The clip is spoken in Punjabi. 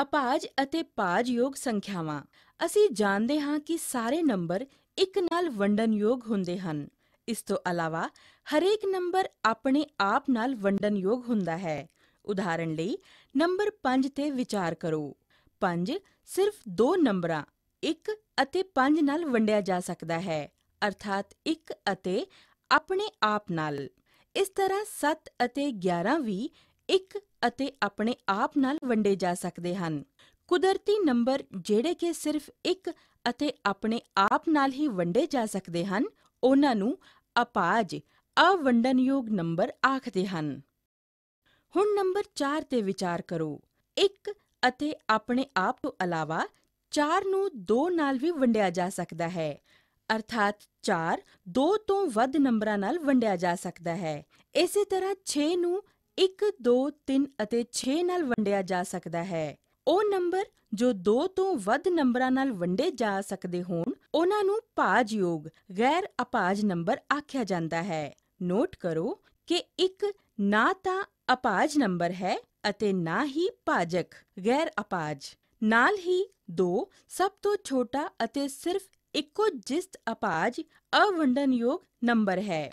ਅਪਾਜ ਅਤੇ ਪਾਜ ਯੋਗ ਸੰਖਿਆਵਾਂ ਅਸੀਂ ਜਾਣਦੇ ਹਾਂ ਕਿ ਸਾਰੇ ਨੰਬਰ ਇੱਕ ਨਾਲ ਯੋਗ ਹੁੰਦੇ ਹਨ ਇਸ ਤੋਂ ਇਲਾਵਾ ਹਰੇਕ ਨੰਬਰ ਆਪਣੇ ਆਪ ਨਾਲ ਯੋਗ ਹੁੰਦਾ ਹੈ ਉਦਾਹਰਨ ਲਈ ਨੰਬਰ 5 ਤੇ ਵਿਚਾਰ ਕਰੋ 5 ਸਿਰਫ ਦੋ ਨੰਬਰਾਂ 1 ਅਤੇ 5 ਨਾਲ ਵੰਡਿਆ ਜਾ ਸਕਦਾ ਹੈ ਅਰਥਾਤ 1 ਅਤੇ ਆਪਣੇ ਆਪ ਨਾਲ ਇਸ ਤਰ੍ਹਾਂ 7 ਅਤੇ 11 ਵੀ 1 ਅਤੇ ਆਪਣੇ ਆਪ ਨਾਲ ਵੰਡੇ ਜਾ ਸਕਦੇ ਹਨ ਕੁਦਰਤੀ ਨੰਬਰ ਜਿਹੜੇ ਕਿ ਸਿਰਫ ਇੱਕ ਅਤੇ ਆਪਣੇ ਆਪ ਨਾਲ ਹੀ ਵੰਡੇ ਜਾ ਸਕਦੇ ਹਨ ਉਹਨਾਂ ਨੂੰ ਅਪਾਜ ਅਵੰਡਨਯੋਗ ਨੰਬਰ ਆਖਦੇ ਹਨ ਹੁਣ ਨੰਬਰ 4 ਤੇ ਵਿਚਾਰ ਕਰੋ 1 ਅਤੇ ਆਪਣੇ ਆਪ ਤੋਂ ਇਲਾਵਾ 4 ਨੂੰ 2 ਨਾਲ ਵੀ ਵੰਡਿਆ ਜਾ ਸਕਦਾ ਹੈ ਅਰਥਾਤ 4 2 ਤੋਂ ਵੱਧ ਨੰਬਰਾਂ ਨਾਲ ਵੰਡਿਆ ਜਾ ਸਕਦਾ ਹੈ ਇਸੇ ਤਰ੍ਹਾਂ 6 ਨੂੰ 1 2 3 ਅਤੇ 6 ਨਾਲ ਵੰਡਿਆ ਜਾ ਸਕਦਾ ਹੈ ਉਹ ਨੰਬਰ ਜੋ 2 ਤੋਂ ਵੱਧ ਨੰਬਰਾਂ ਨਾਲ ਵੰਡੇ ਜਾ ਸਕਦੇ ਹੋਣ ਉਹਨਾਂ ਨੂੰ ਭਾਜਯੋਗ ਗੈਰ ਅਪਾਜ ਨੰਬਰ ਆਖਿਆ ਜਾਂਦਾ ਹੈ ਨੋਟ ਕਰੋ ਕਿ 1 ਨਾ ਤਾਂ ਅਪਾਜ ਨੰਬਰ ਹੈ ਅਤੇ ਨਾ ਹੀ ਭਾਜਕ ਗੈਰ ਅਪਾਜ ਨਾਲ ਹੀ 2 ਸਭ ਤੋਂ ਛੋਟਾ ਅਤੇ ਸਿਰਫ ਇੱਕੋ ਜਿਸਤ ਅਪਾਜ ਅਵੰਡਨਯੋਗ ਨੰਬਰ ਹੈ